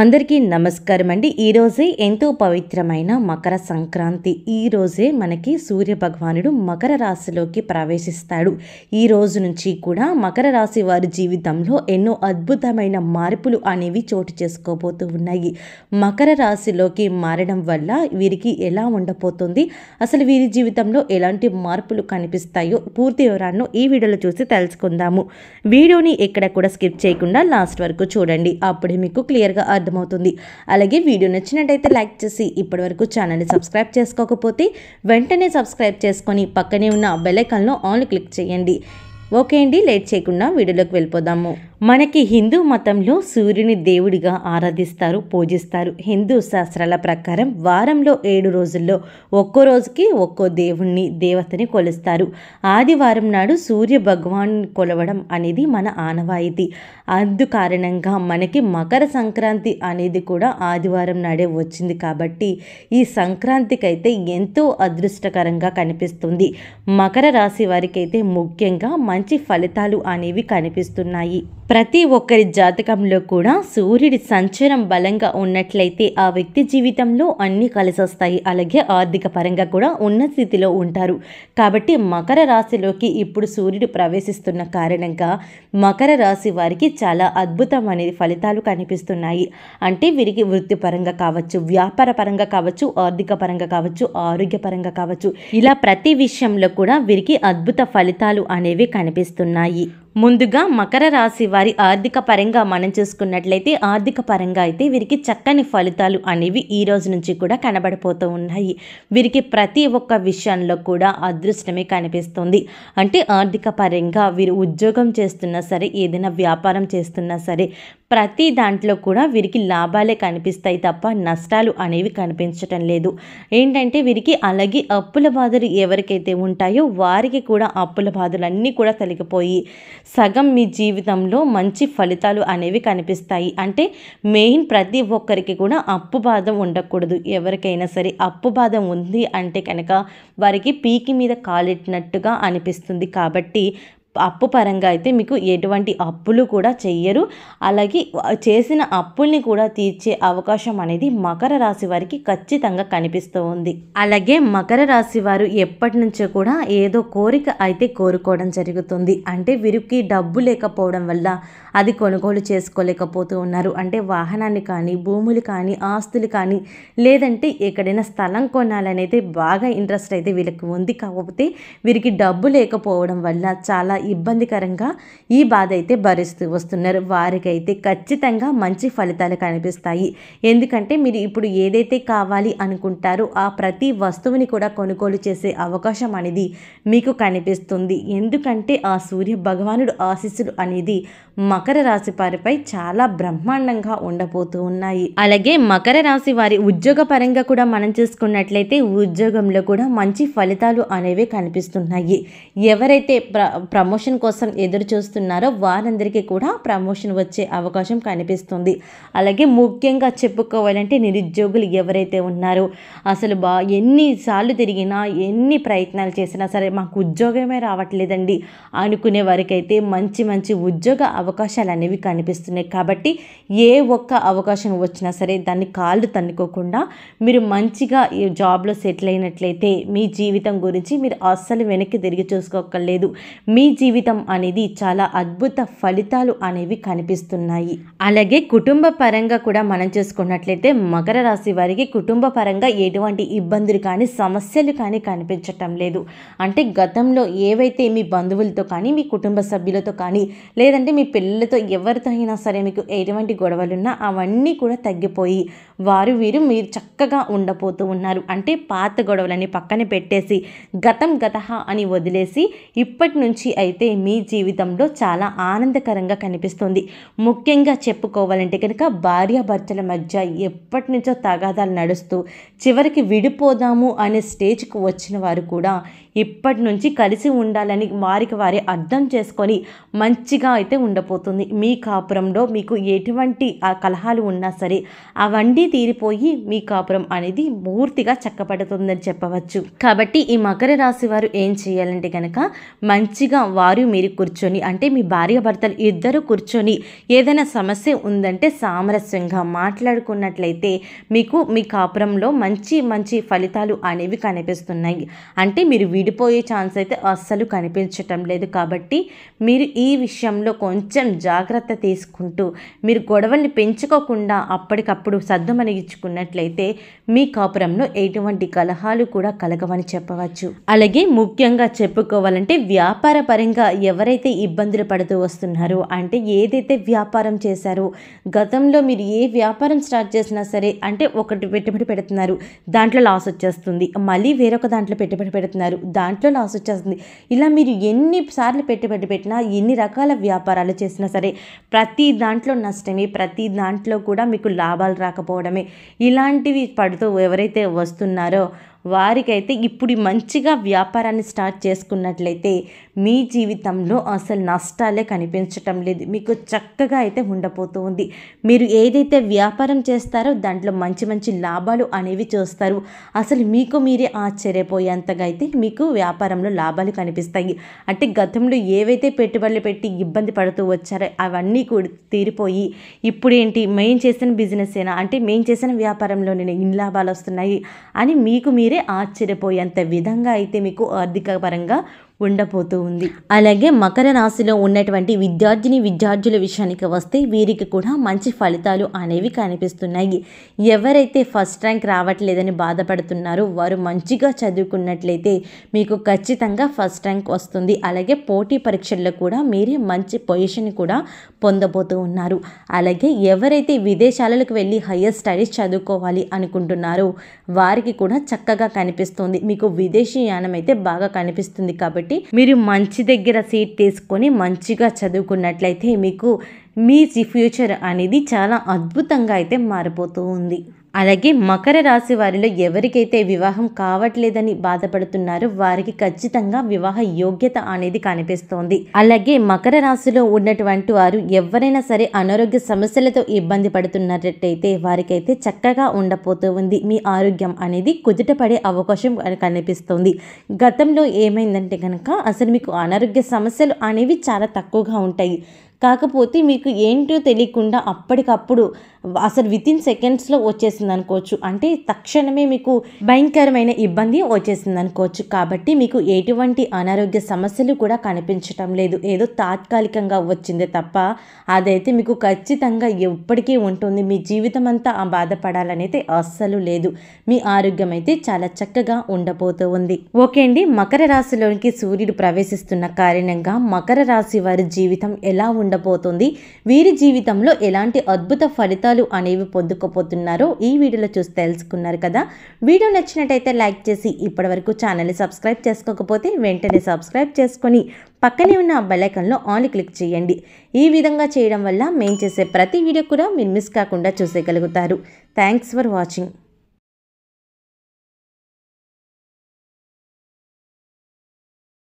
అందరికీ నమస్కారం అండి ఈరోజే ఎంతో పవిత్రమైన మకర సంక్రాంతి ఈరోజే మనకి సూర్య భగవానుడు మకర రాశిలోకి ప్రవేశిస్తాడు ఈ రోజు నుంచి కూడా మకర రాశి వారి జీవితంలో ఎన్నో అద్భుతమైన మార్పులు అనేవి చోటు చేసుకోబోతూ ఉన్నాయి మకర రాశిలోకి మారడం వల్ల వీరికి ఎలా ఉండబోతుంది అసలు వీరి జీవితంలో ఎలాంటి మార్పులు కనిపిస్తాయో పూర్తి వివరాలను ఈ వీడియోలో చూసి తెలుసుకుందాము వీడియోని ఎక్కడ కూడా స్కిప్ చేయకుండా లాస్ట్ వరకు చూడండి అప్పుడే మీకు క్లియర్గా అర్థమవుతుంది అలాగే వీడియో నచ్చినట్టయితే లైక్ చేసి ఇప్పటివరకు ఛానల్ని సబ్స్క్రైబ్ చేసుకోకపోతే వెంటనే సబ్స్క్రైబ్ చేసుకొని పక్కనే ఉన్న బెల్ ఆన్ క్లిక్ చేయండి ఓకే అండి లేట్ చేయకుండా వీడియోలోకి వెళ్ళిపోదాము మనకి హిందూ మతంలో సూర్యుని దేవుడిగా ఆరాధిస్తారు పూజిస్తారు హిందూ శాస్త్రాల ప్రకారం వారంలో ఏడు రోజుల్లో ఒక్కో రోజుకి ఒక్కో దేవుణ్ణి దేవతని కొలుస్తారు ఆదివారం నాడు సూర్య భగవాన్ కొలవడం అనేది మన ఆనవాయితీ అందు కారణంగా మనకి మకర సంక్రాంతి అనేది కూడా ఆదివారం నాడే వచ్చింది కాబట్టి ఈ సంక్రాంతికి అయితే ఎంతో అదృష్టకరంగా కనిపిస్తుంది మకర రాశి వారికైతే ముఖ్యంగా మంచి ఫలితాలు అనేవి కనిపిస్తున్నాయి ప్రతి ఒక్కరి జాతకంలో కూడా సూర్యుడి సంచారం బలంగా ఉన్నట్లయితే ఆ వ్యక్తి జీవితంలో అన్నీ కలిసొస్తాయి అలాగే ఆర్థిక పరంగా కూడా ఉన్న స్థితిలో ఉంటారు కాబట్టి మకర రాశిలోకి ఇప్పుడు సూర్యుడు ప్రవేశిస్తున్న కారణంగా మకర రాశి వారికి చాలా అద్భుతమైన ఫలితాలు కనిపిస్తున్నాయి అంటే వీరికి వృత్తిపరంగా కావచ్చు వ్యాపార పరంగా కావచ్చు ఆర్థిక పరంగా కావచ్చు ఆరోగ్యపరంగా కావచ్చు ఇలా ప్రతి విషయంలో కూడా వీరికి అద్భుత ఫలితాలు అనేవి కనిపిస్తున్నాయి ముందుగా మకర రాశి వారి ఆర్థిక పరంగా మనం చూసుకున్నట్లయితే ఆర్థిక పరంగా అయితే వీరికి చక్కని ఫలితాలు అనేవి ఈ రోజు నుంచి కూడా కనబడిపోతూ ఉన్నాయి వీరికి ప్రతి ఒక్క విషయంలో కూడా అదృష్టమే కనిపిస్తుంది అంటే ఆర్థిక పరంగా వీరు ఉద్యోగం చేస్తున్నా సరే ఏదైనా వ్యాపారం చేస్తున్నా సరే ప్రతి దాంట్లో కూడా వీరికి లాభాలే కనిపిస్తాయి తప్ప నష్టాలు అనేవి కనిపించటం లేదు ఏంటంటే వీరికి అలాగే అప్పుల బాధలు ఎవరికైతే ఉంటాయో వారికి కూడా అప్పుల బాధలు అన్నీ కూడా తొలగిపోయి సగం మీ జీవితంలో మంచి ఫలితాలు అనేవి కనిపిస్తాయి అంటే మెయిన్ ప్రతి ఒక్కరికి కూడా అప్పు బాధ ఉండకూడదు ఎవరికైనా సరే అప్పు బాధ ఉంది అంటే కనుక వారికి పీకి మీద కాలెట్టినట్టుగా అనిపిస్తుంది కాబట్టి అప్పు పరంగా అయితే మీకు ఎటువంటి అప్పులు కూడా చెయ్యరు అలాగే చేసిన అప్పుల్ని కూడా తీర్చే అవకాశం అనేది మకర రాశి వారికి ఖచ్చితంగా కనిపిస్తూ ఉంది అలాగే మకర రాశి వారు ఎప్పటి నుంచో కూడా ఏదో కోరిక అయితే కోరుకోవడం జరుగుతుంది అంటే వీరికి డబ్బు లేకపోవడం వల్ల అది కొనుగోలు చేసుకోలేకపోతూ ఉన్నారు అంటే వాహనాన్ని కానీ భూములు కానీ ఆస్తులు కానీ లేదంటే ఎక్కడైనా స్థలం కొనాలనైతే బాగా ఇంట్రెస్ట్ అయితే వీళ్ళకి ఉంది కాకపోతే వీరికి డబ్బు లేకపోవడం వల్ల చాలా ఇబ్బందికరంగా ఈ బాధ అయితే భరిస్తూ వస్తున్నారు వారికైతే ఖచ్చితంగా మంచి ఫలితాలు కనిపిస్తాయి ఎందుకంటే మీరు ఇప్పుడు ఏదైతే కావాలి అనుకుంటారో ఆ ప్రతి వస్తువుని కూడా కొనుగోలు చేసే అవకాశం అనేది మీకు కనిపిస్తుంది ఎందుకంటే ఆ సూర్య భగవానుడు ఆశీస్సులు అనేది మకర రాశి వారిపై చాలా బ్రహ్మాండంగా ఉండబోతూ ఉన్నాయి అలాగే మకర రాశి వారి ఉద్యోగ పరంగా కూడా మనం చూసుకున్నట్లయితే ఉద్యోగంలో కూడా మంచి ఫలితాలు అనేవి కనిపిస్తున్నాయి ఎవరైతే ప్ర ప్రమోషన్ కోసం ఎదురు చూస్తున్నారో వారందరికీ కూడా ప్రమోషన్ వచ్చే అవకాశం కనిపిస్తుంది అలాగే ముఖ్యంగా చెప్పుకోవాలంటే నిరుద్యోగులు ఎవరైతే ఉన్నారో అసలు బా ఎన్నిసార్లు తిరిగినా ఎన్ని ప్రయత్నాలు చేసినా సరే మాకు ఉద్యోగమే రావట్లేదండి అనుకునే వారికైతే మంచి మంచి ఉద్యోగ అవకాశాలు అనేవి కనిపిస్తున్నాయి కాబట్టి ఏ ఒక్క అవకాశం వచ్చినా సరే దాన్ని కాళ్ళు తన్నుకోకుండా మీరు మంచిగా ఈ జాబ్లో సెటిల్ అయినట్లయితే మీ జీవితం గురించి మీరు అస్సలు వెనక్కి తిరిగి చూసుకోకర్లేదు మీ జీవితం అనేది చాలా అద్భుత ఫలితాలు అనేవి కనిపిస్తున్నాయి అలాగే కుటుంబ పరంగా కూడా మనం చూసుకున్నట్లయితే మకర రాశి వారికి కుటుంబ పరంగా ఎటువంటి ఇబ్బందులు కానీ సమస్యలు కానీ కనిపించటం లేదు అంటే గతంలో ఏవైతే మీ బంధువులతో కానీ మీ కుటుంబ సభ్యులతో కానీ లేదంటే మీ పిల్లలతో ఎవరితో అయినా సరే మీకు ఎటువంటి గొడవలున్నా అవన్నీ కూడా తగ్గిపోయి వారు వీరు మీరు చక్కగా ఉండబోతూ ఉన్నారు అంటే పాత గొడవలని పక్కన పెట్టేసి గతం గతహ అని వదిలేసి ఇప్పటి నుంచి అయితే మీ జీవితంలో చాలా ఆనందకరంగా కనిపిస్తుంది ముఖ్యంగా చెప్పుకోవాలంటే కనుక భార్యాభర్తల మధ్య ఎప్పటి నుంచో తగాదాలు నడుస్తూ చివరికి విడిపోదాము అనే స్టేజ్కి వచ్చిన వారు కూడా ఇప్పటి నుంచి కలిసి ఉండాలని వారికి వారే అర్థం చేసుకొని మంచిగా అయితే ఉండబోతుంది మీ కాపురంలో మీకు ఎటువంటి కలహాలు ఉన్నా సరే అవన్నీ తీరిపోయి మీ కాపురం అనేది పూర్తిగా చక్కబడుతుందని చెప్పవచ్చు కాబట్టి ఈ మకర రాశి వారు ఏం చేయాలంటే కనుక మంచిగా వారు మీరు కూర్చొని అంటే మీ భార్య భర్తలు ఇద్దరు కూర్చొని ఏదైనా సమస్య ఉందంటే సామరస్యంగా మాట్లాడుకున్నట్లయితే మీకు మీ కాపురంలో మంచి మంచి ఫలితాలు అనేవి కనిపిస్తున్నాయి అంటే మీరు విడిపోయే ఛాన్స్ అయితే అస్సలు కనిపించటం లేదు కాబట్టి మీరు ఈ విషయంలో కొంచెం జాగ్రత్త తీసుకుంటూ మీరు గొడవల్ని పెంచుకోకుండా అప్పటికప్పుడు సర్దు ఇచ్చుకున్నట్లయితే మీ కాపురంలో ఎటువంటి కలహాలు కూడా కలగవని చెప్పవచ్చు అలాగే ముఖ్యంగా చెప్పుకోవాలంటే వ్యాపార పరంగా ఎవరైతే ఇబ్బందులు పడుతూ వస్తున్నారో అంటే ఏదైతే వ్యాపారం చేశారో గతంలో మీరు ఏ వ్యాపారం స్టార్ట్ చేసినా సరే అంటే ఒకటి పెట్టుబడి పెడుతున్నారు దాంట్లో లాస్ వచ్చేస్తుంది మళ్ళీ వేరొక దాంట్లో పెట్టుబడి పెడుతున్నారు దాంట్లో లాస్ వచ్చేస్తుంది ఇలా మీరు ఎన్నిసార్లు పెట్టుబడి పెట్టినా ఎన్ని రకాల వ్యాపారాలు చేసినా సరే ప్రతి దాంట్లో నష్టమే ప్రతి దాంట్లో కూడా మీకు లాభాలు రాకపోవడం పడిపోవడమే ఇలాంటివి పడుతూ ఎవరైతే వస్తున్నారో వారికైతే ఇప్పుడు మంచిగా వ్యాపారాన్ని స్టార్ట్ చేసుకున్నట్లయితే మీ జీవితంలో అసలు నష్టాలే కనిపించటం లేదు మీకు చక్కగా అయితే ఉండబోతూ ఉంది మీరు ఏదైతే వ్యాపారం చేస్తారో దాంట్లో మంచి మంచి లాభాలు అనేవి చూస్తారు అసలు మీకు మీరే ఆశ్చర్యపోయేంతగా అయితే మీకు వ్యాపారంలో లాభాలు కనిపిస్తాయి అంటే గతంలో ఏవైతే పెట్టుబడులు పెట్టి ఇబ్బంది పడుతూ వచ్చారో అవన్నీ కూడా తీరిపోయి ఇప్పుడు ఏంటి మెయిన్ చేసిన బిజినెస్ ఏనా అంటే మెయిన్ చేసిన వ్యాపారంలోనే ఇన్ లాభాలు వస్తున్నాయి అని మీకు మీరు మీరే ఆశ్చర్యపోయేంత విధంగా అయితే మీకు ఆర్థిక పరంగా ఉండబోతూ ఉంది అలాగే మకర రాశిలో ఉన్నటువంటి విద్యార్థిని విద్యార్థుల విషయానికి వస్తే వీరికి కూడా మంచి ఫలితాలు అనేవి కనిపిస్తున్నాయి ఎవరైతే ఫస్ట్ ర్యాంక్ రావట్లేదని బాధపడుతున్నారో వారు మంచిగా చదువుకున్నట్లయితే మీకు ఖచ్చితంగా ఫస్ట్ ర్యాంక్ వస్తుంది అలాగే పోటీ పరీక్షల్లో కూడా మీరే మంచి పొజిషన్ కూడా పొందబోతూ ఉన్నారు అలాగే ఎవరైతే విదేశాలకు వెళ్ళి హయ్యర్ స్టడీస్ చదువుకోవాలి అనుకుంటున్నారో వారికి కూడా చక్కగా కనిపిస్తుంది మీకు విదేశీ యానం అయితే బాగా కనిపిస్తుంది కాబట్టి కాబట్టి మీరు మంచి దగ్గర సీట్ తీసుకొని మంచిగా చదువుకున్నట్లయితే మీకు మీ ఫ్యూచర్ అనేది చాలా అద్భుతంగా అయితే మారిపోతూ ఉంది అలాగే మకర రాశి వారిలో ఎవరికైతే వివాహం కావట్లేదని బాధపడుతున్నారో వారికి ఖచ్చితంగా వివాహ యోగ్యత అనేది కనిపిస్తోంది అలాగే మకర రాశిలో ఉన్నటువంటి వారు ఎవరైనా సరే అనారోగ్య సమస్యలతో ఇబ్బంది పడుతున్నట్టయితే వారికైతే చక్కగా ఉండపోతూ ఉంది మీ ఆరోగ్యం అనేది కుదుటపడే అవకాశం కనిపిస్తోంది గతంలో ఏమైందంటే కనుక అసలు మీకు అనారోగ్య సమస్యలు అనేవి చాలా తక్కువగా ఉంటాయి కాకపోతే మీకు ఏంటో తెలియకుండా అప్పటికప్పుడు అసలు విత్ ఇన్ సెకండ్స్లో వచ్చేసింది అనుకోవచ్చు అంటే తక్షణమే మీకు భయంకరమైన ఇబ్బంది వచ్చేసింది అనుకోవచ్చు కాబట్టి మీకు ఎటువంటి అనారోగ్య సమస్యలు కూడా కనిపించటం లేదు ఏదో తాత్కాలికంగా వచ్చింది తప్ప అదైతే మీకు ఖచ్చితంగా ఎప్పటికీ ఉంటుంది మీ జీవితం అంతా ఆ బాధపడాలనైతే అస్సలు లేదు మీ ఆరోగ్యం అయితే చాలా చక్కగా ఉండబోతూ ఉంది ఓకే అండి మకర రాశిలోనికి సూర్యుడు ప్రవేశిస్తున్న కారణంగా మకర రాశి వారి జీవితం ఎలా ఉండబోతుంది వీరి జీవితంలో ఎలాంటి అద్భుత ఫలితాలు ఫలితాలు అనేవి పొందుకోపోతున్నారో ఈ వీడియోలో చూసి తెలుసుకున్నారు కదా వీడియో నచ్చినట్టయితే లైక్ చేసి ఇప్పటివరకు ఛానల్ని సబ్స్క్రైబ్ చేసుకోకపోతే వెంటనే సబ్స్క్రైబ్ చేసుకొని పక్కనే ఉన్న బెలైకన్లో ఆన్ క్లిక్ చేయండి ఈ విధంగా చేయడం వల్ల మేము చేసే ప్రతి వీడియో కూడా మీరు మిస్ కాకుండా చూసేయగలుగుతారు థ్యాంక్స్ ఫర్ వాచింగ్